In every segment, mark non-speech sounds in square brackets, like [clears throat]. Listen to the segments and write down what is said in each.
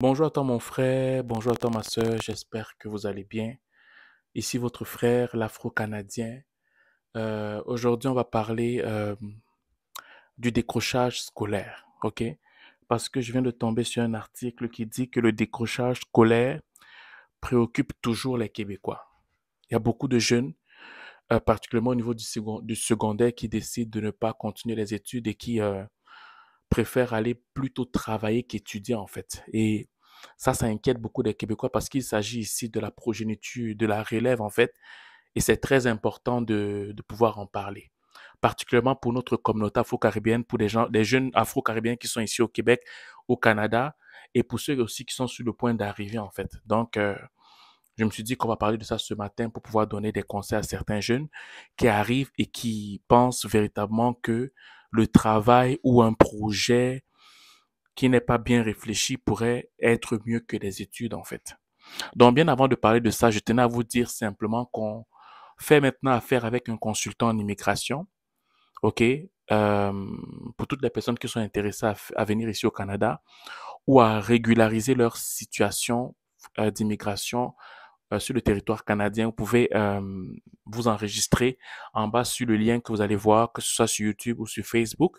Bonjour à toi mon frère, bonjour à toi ma soeur, j'espère que vous allez bien. Ici votre frère, l'Afro-Canadien. Euh, aujourd'hui, on va parler euh, du décrochage scolaire, ok Parce que je viens de tomber sur un article qui dit que le décrochage scolaire préoccupe toujours les Québécois. Il y a beaucoup de jeunes, euh, particulièrement au niveau du, secondaire, qui décident de ne pas continuer les études et qui préfèrent aller plutôt travailler qu'étudier en fait. Et ça, ça inquiète beaucoup des Québécois parce qu'il s'agit ici de la progéniture, de la relève en fait. Et c'est très important de, de, pouvoir en parler. Particulièrement pour notre communauté afro-caribéenne, pour des, gens, des jeunes afro-caribéens qui sont ici au Québec, au Canada, et pour ceux aussi qui sont sur le point d'arriver en fait. Donc, euh, je me suis dit qu'on va parler de ça ce matin pour pouvoir donner des conseils à certains jeunes qui arrivent et qui pensent véritablement que le travail ou un projet qui n'est pas bien réfléchi pourrait être mieux que des études, en fait. Donc, bien avant de parler de ça, je tenais à vous dire simplement qu'on fait maintenant affaire avec un consultant en immigration. OK? Euh, pour toutes les personnes qui sont intéressées à, venir ici au Canada ou à régulariser leur situation euh, d'immigration euh, sur le territoire canadien. Vous pouvez euh, vous enregistrer en bas sur le lien que vous allez voir, que ce soit sur YouTube ou sur Facebook,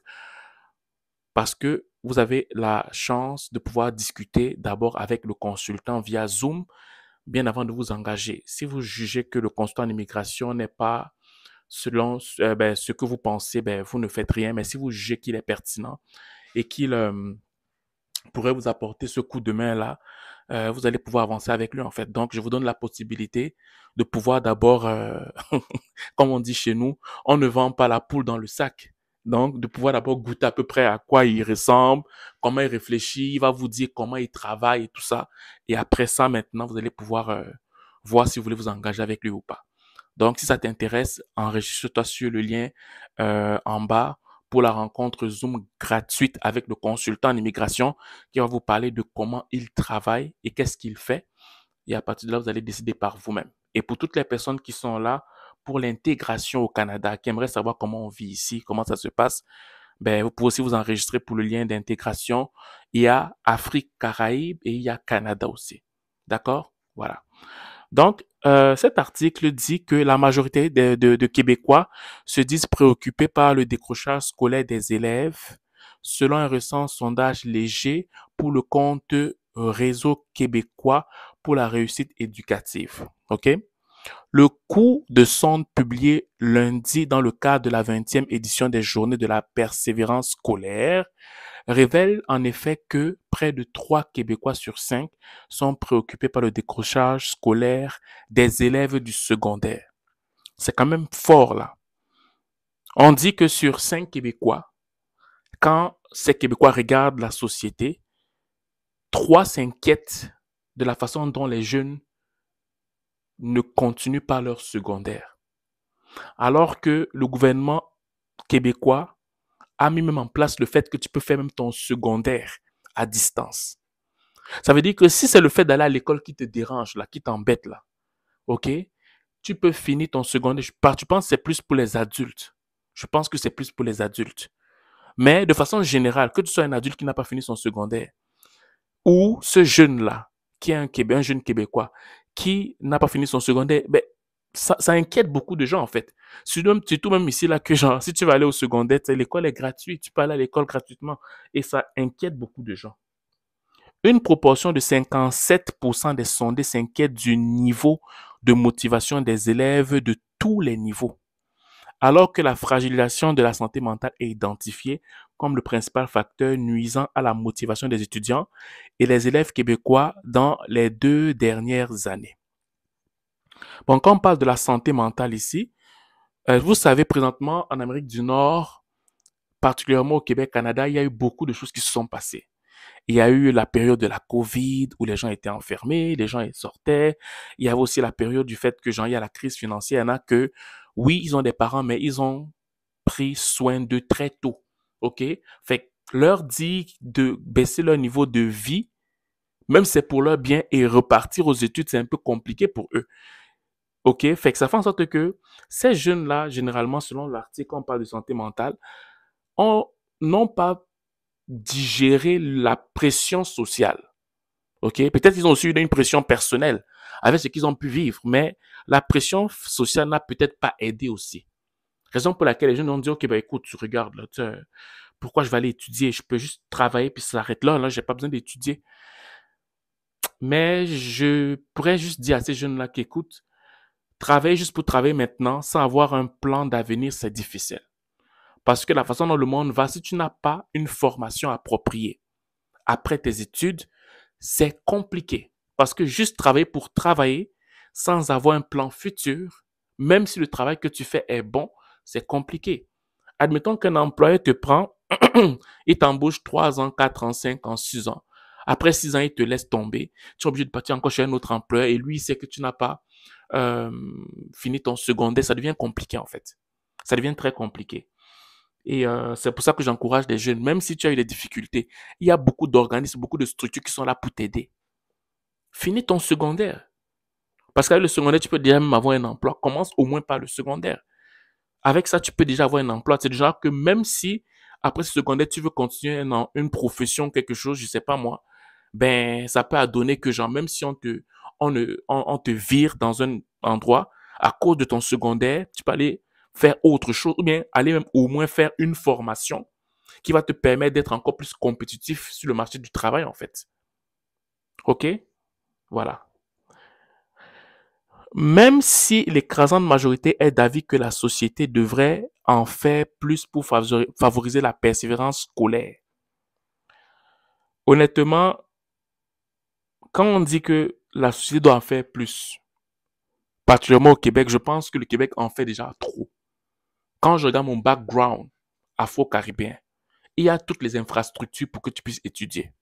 parce que vous avez la chance de pouvoir discuter d'abord avec le consultant via Zoom bien avant de vous engager. Si vous jugez que le consultant en immigration n'est pas selon ce euh, ben, que vous pensez, ben, vous ne faites rien. Mais si vous jugez qu'il est pertinent et qu'il pourrait vous apporter ce coup de main-là, euh, vous allez pouvoir avancer avec lui en fait. Donc, je vous donne la possibilité de pouvoir d'abord, euh, [laughs] comme on dit chez nous, on ne vend pas la poule dans le sac. Donc, de pouvoir d'abord goûter à peu près à quoi il ressemble, comment il réfléchit, il va vous dire comment il travaille et tout ça. Et après ça, maintenant, vous allez pouvoir euh, voir si vous voulez vous engager avec lui ou pas. Donc, si ça t'intéresse, enregistre-toi sur le lien en bas pour la rencontre Zoom gratuite avec le consultant en immigration qui va vous parler de comment il travaille et qu'est-ce qu'il fait. Et à partir de là, vous allez décider par vous-même. Et pour toutes les personnes qui sont là pour l'intégration au Canada, qui aimeraient savoir comment on vit ici, comment ça se passe, ben, vous pouvez aussi vous enregistrer pour le lien d'intégration. Il y a Afrique, Caraïbes et il y a Canada aussi. D'accord? Voilà. Donc, euh, cet article dit que la majorité de, Québécois se disent préoccupés par le décrochage scolaire des élèves, selon un récent sondage léger pour le compte euh, Réseau québécois pour la réussite éducative. OK? Le coup de sonde publié lundi dans le cadre de la 20e édition des Journées de la persévérance scolaire révèle en effet que près de 3 Québécois sur 5 sont préoccupés par le décrochage scolaire des élèves du secondaire. C'est quand même fort là. On dit que sur 5 Québécois, quand ces Québécois regardent la société, 3 s'inquiètent de la façon dont les jeunes ne continuent pas leur secondaire. Alors que le gouvernement québécois a mis même en place le fait que tu peux faire même ton secondaire à distance. Ça veut dire que si c'est le fait d'aller à l'école qui te dérange, là, qui t'embête, là, OK, tu peux finir ton secondaire. je pense que c'est plus pour les adultes. Je pense que c'est plus pour les adultes. Mais de façon générale, que tu sois un adulte qui n'a pas fini son secondaire, ou ce jeune-là qui est un, jeune Québécois qui n'a pas fini son secondaire, ben, ça, inquiète beaucoup de gens en fait. Surtout, tout même ici là que genre, si tu vas aller au secondaire, l'école est gratuite, tu peux aller à l'école gratuitement et ça inquiète beaucoup de gens. Une proportion de 57% des sondés s'inquiètent du niveau de motivation des élèves de tous les niveaux. Alors que la fragilisation de la santé mentale est identifiée comme le principal facteur nuisant à la motivation des étudiants et les élèves québécois dans les deux dernières années. Bon, quand on parle de la santé mentale ici, euh, vous savez présentement en Amérique du Nord, particulièrement au Québec, Canada, il y a eu beaucoup de choses qui se sont passées. Il y a eu la période de la COVID où les gens étaient enfermés, les gens sortaient. Il y avait aussi la période du fait que, j'en il y a la crise financière, il en hein, a que oui, ils ont des parents, mais ils ont pris soin d'eux très tôt. OK? Fait que leur dire de baisser leur niveau de vie, même si c'est pour leur bien, et repartir aux études, c'est un peu compliqué pour eux. OK? Fait que ça fait en sorte que ces jeunes-là, généralement, selon l'article, on parle de santé mentale, n'ont pas digéré la pression sociale. OK? Peut-être qu'ils ont aussi eu une pression personnelle avec ce qu'ils ont pu vivre, mais la pression sociale n'a peut-être pas aidé aussi. Raison pour laquelle les jeunes ont dit, OK, ben, écoute, tu regardes, là, pourquoi je vais aller étudier? Je peux juste travailler puis ça s'arrête là, là, n'ai pas besoin d'étudier. Mais je pourrais juste dire à ces jeunes-là qui écoutent, travailler juste pour travailler maintenant sans avoir un plan d'avenir, c'est difficile. Parce que la façon dont le monde va, si tu n'as pas une formation appropriée après tes études, c'est compliqué. Parce que juste travailler pour travailler sans avoir un plan futur, même si le travail que tu fais est bon, c'est compliqué. Admettons qu'un employeur te prend, [clears throat] il t'embauche 3 ans, 4 ans, 5 ans, 6 ans. Après 6 ans, il te laisse tomber. Tu es obligé de partir encore chez un autre employeur et lui, il sait que tu n'as pas euh, fini ton secondaire. Ça devient compliqué en fait. Ça devient très compliqué. Et euh, c'est pour ça que j'encourage les jeunes, même si tu as eu des difficultés, il y a beaucoup d'organismes, beaucoup de structures qui sont là pour t'aider. Finis ton secondaire. Parce qu'avec le secondaire, tu peux déjà même avoir un emploi. Commence au moins par le secondaire. Avec ça, tu peux déjà avoir un emploi. C'est déjà que même si après ce secondaire, tu veux continuer dans une profession, quelque chose, je sais pas moi, ben ça peut donner que genre même si on te te vire dans un endroit à cause de ton secondaire, tu peux aller faire autre chose ou bien aller même au moins faire une formation qui va te permettre d'être encore plus compétitif sur le marché du travail en fait. OK voilà. Même si l'écrasante majorité est d'avis que la société devrait en faire plus pour favoriser la persévérance scolaire. Honnêtement, quand on dit que la société doit en faire plus, particulièrement au Québec, je pense que le Québec en fait déjà trop. Quand je regarde mon background afro-caribéen, il y a toutes les infrastructures pour que tu puisses étudier.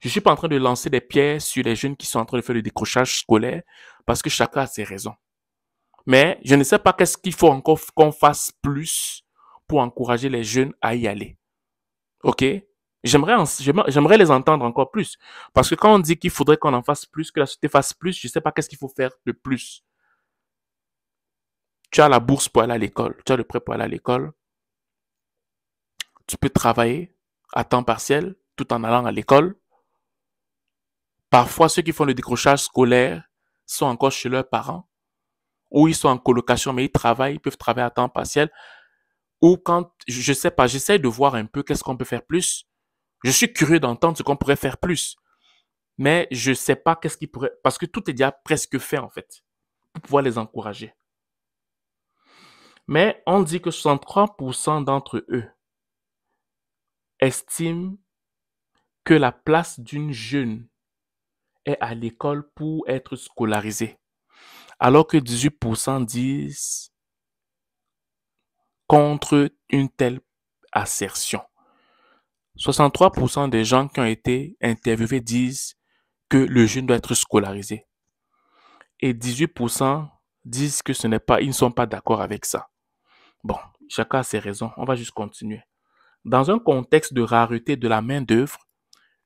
Je suis pas en train de lancer des pierres sur les jeunes qui sont en train de faire le décrochage scolaire parce que chacun a ses raisons. Mais je ne sais pas qu'est-ce qu'il faut encore qu'on fasse plus pour encourager les jeunes à y aller. OK J'aimerais, j'aimerais les entendre encore plus. Parce que quand on dit qu'il faudrait qu'on en fasse plus, que la société fasse plus, je ne sais pas qu'est-ce qu'il faut faire de plus. Tu as la bourse pour aller à l'école, tu as le prêt pour aller à l'école. Tu peux travailler à temps partiel tout en allant à l'école. Parfois, ceux qui font le décrochage scolaire sont encore chez leurs parents, ou ils sont en colocation, mais ils travaillent, ils peuvent travailler à temps partiel. Ou quand, je sais pas, j'essaie de voir un peu qu'est-ce qu'on peut faire plus. Je suis curieux d'entendre ce qu'on pourrait faire plus. Mais je sais pas qu'est-ce qui pourrait, parce que tout est déjà presque fait, en fait, pour pouvoir les encourager. Mais on dit que 63% d'entre eux estiment que la place d'une jeune est à l'école pour être scolarisé, alors que 18% disent contre une telle assertion. 63% des gens qui ont été interviewés disent que le jeune doit être scolarisé. Et 18% disent que ce n'est pas, ils ne sont pas d'accord avec ça. Bon, chacun a ses raisons. On va juste continuer. Dans un contexte de rareté de la main-d'œuvre,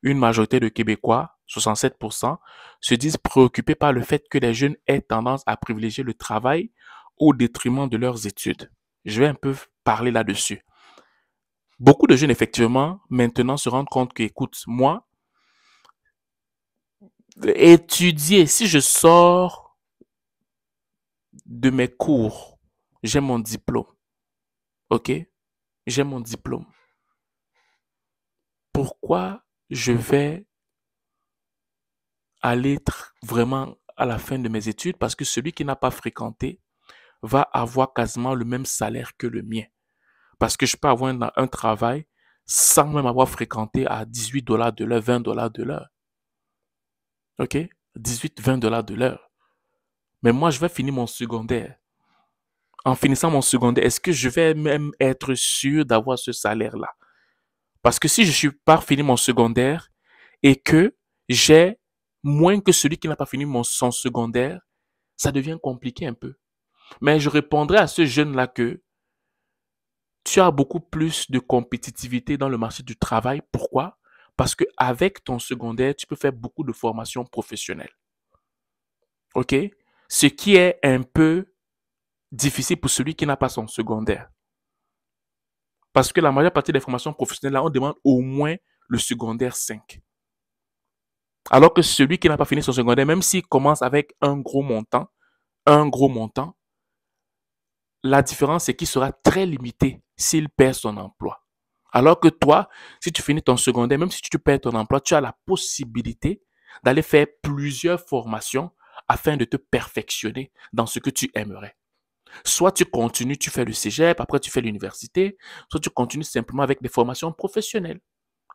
une majorité de Québécois 67%, se disent préoccupés par le fait que les jeunes aient tendance à privilégier le travail au détriment de leurs études. Je vais un peu parler là-dessus. Beaucoup de jeunes, effectivement, maintenant se rendent compte que, écoute, moi, étudier, si je sors de mes cours, j'ai mon diplôme. OK? J'ai mon diplôme. Pourquoi je vais aller vraiment à la fin de mes études parce que celui qui n'a pas fréquenté va avoir quasiment le même salaire que le mien. Parce que je peux avoir un, travail sans même avoir fréquenté à 18 dollars de l'heure, 20 dollars de l'heure. OK 18, 20 dollars de l'heure. Mais moi, je vais finir mon secondaire. En finissant mon secondaire, est-ce que je vais même être sûr d'avoir ce salaire-là Parce que si je suis pas fini mon secondaire et que j'ai moins que celui qui n'a pas fini mon, son secondaire, ça devient compliqué un peu. Mais je répondrai à ce jeune-là que tu as beaucoup plus de compétitivité dans le marché du travail. Pourquoi Parce que avec ton secondaire, tu peux faire beaucoup de formations professionnelles. OK Ce qui est un peu difficile pour celui qui n'a pas son secondaire. Parce que la majeure partie des formations professionnelles, là, on demande au moins le secondaire 5. Alors que celui qui n'a pas fini son secondaire, même s'il commence avec un gros montant, un gros montant, la différence c'est qu'il sera très limité s'il perd son emploi. Alors que toi, si tu finis ton secondaire, même si tu perds ton emploi, tu as la possibilité d'aller faire plusieurs formations afin de te perfectionner dans ce que tu aimerais. Soit tu continues, tu fais le cégep, après tu fais l'université, soit tu continues simplement avec des formations professionnelles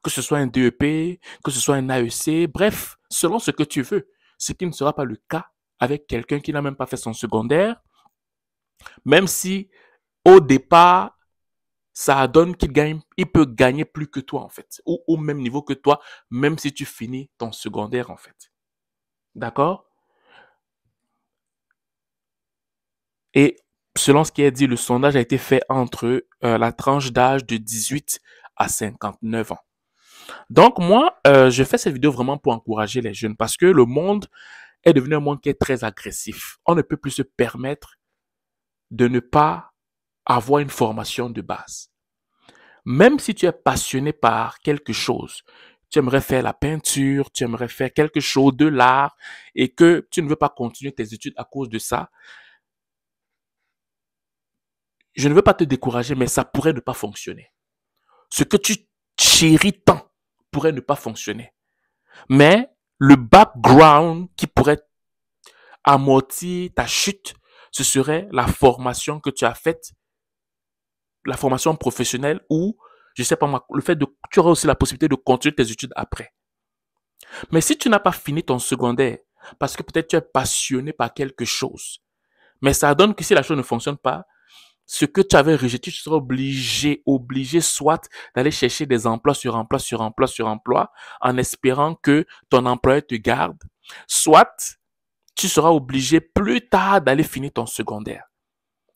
que ce soit un DEP, que ce soit un AEC, bref, selon ce que tu veux. Ce qui ne sera pas le cas avec quelqu'un qui n'a même pas fait son secondaire, même si au départ, ça donne qu'il gagne, il peut gagner plus que toi en fait, ou au même niveau que toi, même si tu finis ton secondaire en fait. D'accord Et selon ce qui est dit, le sondage a été fait entre euh, la tranche d'âge de 18 à 59 ans. Donc moi, euh, je fais cette vidéo vraiment pour encourager les jeunes parce que le monde est devenu un monde qui est très agressif. On ne peut plus se permettre de ne pas avoir une formation de base. Même si tu es passionné par quelque chose, tu aimerais faire la peinture, tu aimerais faire quelque chose de l'art et que tu ne veux pas continuer tes études à cause de ça, je ne veux pas te décourager, mais ça pourrait ne pas fonctionner. Ce que tu chéris tant, pourrait ne pas fonctionner. Mais le background qui pourrait amortir ta chute, ce serait la formation que tu as faite, la formation professionnelle ou, je sais pas moi, le fait de, tu auras aussi la possibilité de continuer tes études après. Mais si tu n'as pas fini ton secondaire, parce que peut-être tu es passionné par quelque chose, mais ça donne que si la chose ne fonctionne pas, ce que tu avais rejeté, tu seras obligé, obligé soit d'aller chercher des emplois sur emploi sur emploi sur emploi en espérant que ton employeur te garde, soit tu seras obligé plus tard d'aller finir ton secondaire.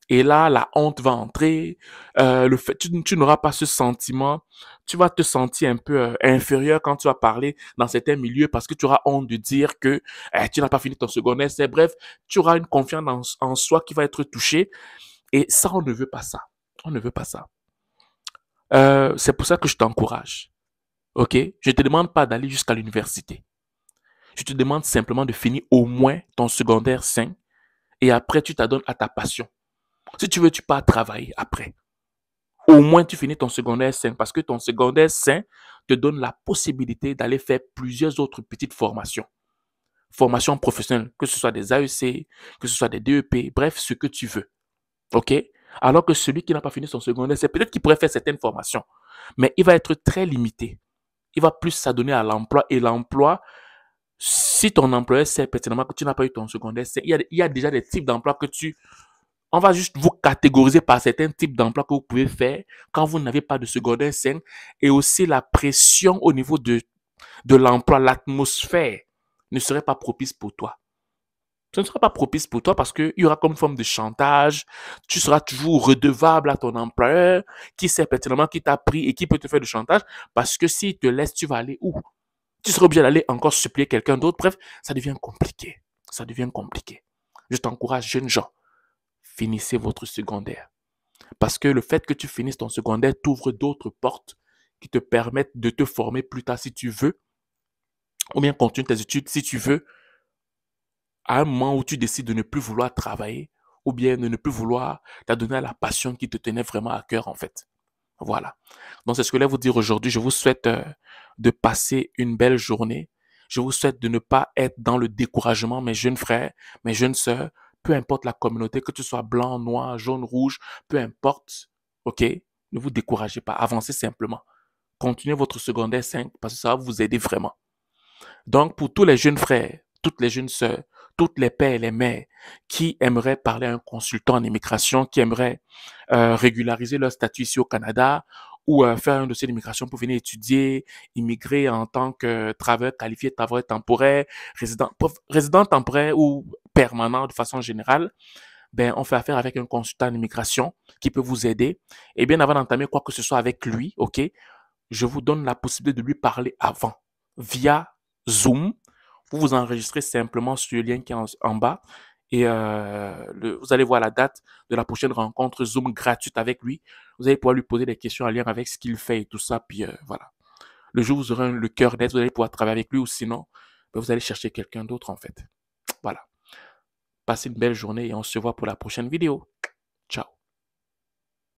Et là, la honte va entrer. Euh, le fait, tu, n'auras pas ce sentiment. Tu vas te sentir un peu euh, inférieur quand tu vas parler dans certains milieux parce que tu auras honte de dire que eh, tu n'as pas fini ton secondaire. C'est bref, tu auras une confiance en soi qui va être touchée. Et ça, on ne veut pas ça. On ne veut pas ça. Euh, c'est pour ça que je t'encourage. OK Je ne te demande pas d'aller jusqu'à l'université. Je te demande simplement de finir au moins ton secondaire 5 et après, tu t'adonnes à ta passion. Si tu veux, tu pars travailler après. Au moins, tu finis ton secondaire 5 parce que ton secondaire 5 te donne la possibilité d'aller faire plusieurs autres petites formations. Formations professionnelles, que ce soit des AEC, que ce soit des DEP, bref, ce que tu veux. OK Alors que celui qui n'a pas fini son secondaire, c'est peut-être qu'il pourrait faire certaines formations, mais il va être très limité. Il va plus s'adonner à l'emploi et l'emploi, si ton employeur sait pertinemment que tu n'as pas eu ton secondaire, il y, a, déjà des types d'emplois que tu... On va juste vous catégoriser par certains types d'emplois que vous pouvez faire quand vous n'avez pas de secondaire 5 et aussi la pression au niveau de, de l'emploi, l'atmosphère ne serait pas propice pour toi ce ne sera pas propice pour toi parce qu'il y aura comme forme de chantage. Tu seras toujours redevable à ton employeur qui sait pertinemment qui t'a pris et qui peut te faire du chantage parce que s'il te laisse, tu vas aller où Tu seras obligé d'aller encore supplier quelqu'un d'autre. Bref, ça devient compliqué. Ça devient compliqué. Je t'encourage, jeunes gens, finissez votre secondaire. Parce que le fait que tu finisses ton secondaire t'ouvre d'autres portes qui te permettent de te former plus tard si tu veux, ou bien continue tes études si tu veux, à un moment où tu décides de ne plus vouloir travailler ou bien de ne plus vouloir t'adonner à la passion qui te tenait vraiment à cœur en fait. Voilà. Donc c'est ce que je voulais vous dire aujourd'hui. Je vous souhaite euh, de passer une belle journée. Je vous souhaite de ne pas être dans le découragement, mes jeunes frères, mes jeunes sœurs, peu importe la communauté, que tu sois blanc, noir, jaune, rouge, peu importe. OK Ne vous découragez pas. Avancez simplement. Continuez votre secondaire 5 parce que ça va vous aider vraiment. Donc, pour tous les jeunes frères, toutes les jeunes sœurs toutes les pères et les mères qui aimeraient parler à un consultant en immigration, qui aimeraient euh, régulariser leur statut ici au Canada ou euh, faire un dossier d'immigration pour venir étudier, immigrer en tant que travailleur qualifié, travailleur temporaire, résident, résident temporaire ou permanent de façon générale, ben, on fait affaire avec un consultant en immigration qui peut vous aider. Et bien avant d'entamer quoi que ce soit avec lui, OK, je vous donne la possibilité de lui parler avant via Zoom vous vous enregistrez simplement sur le lien qui est en, bas et euh, vous allez voir la date de la prochaine rencontre Zoom gratuite avec lui. Vous allez pouvoir lui poser des questions en lien avec ce qu'il fait et tout ça. Puis euh, voilà. Le jour où vous aurez le cœur net, vous allez pouvoir travailler avec lui ou sinon, ben, vous allez chercher quelqu'un d'autre en fait. Voilà. Passez une belle journée et on se voit pour la prochaine vidéo. Ciao.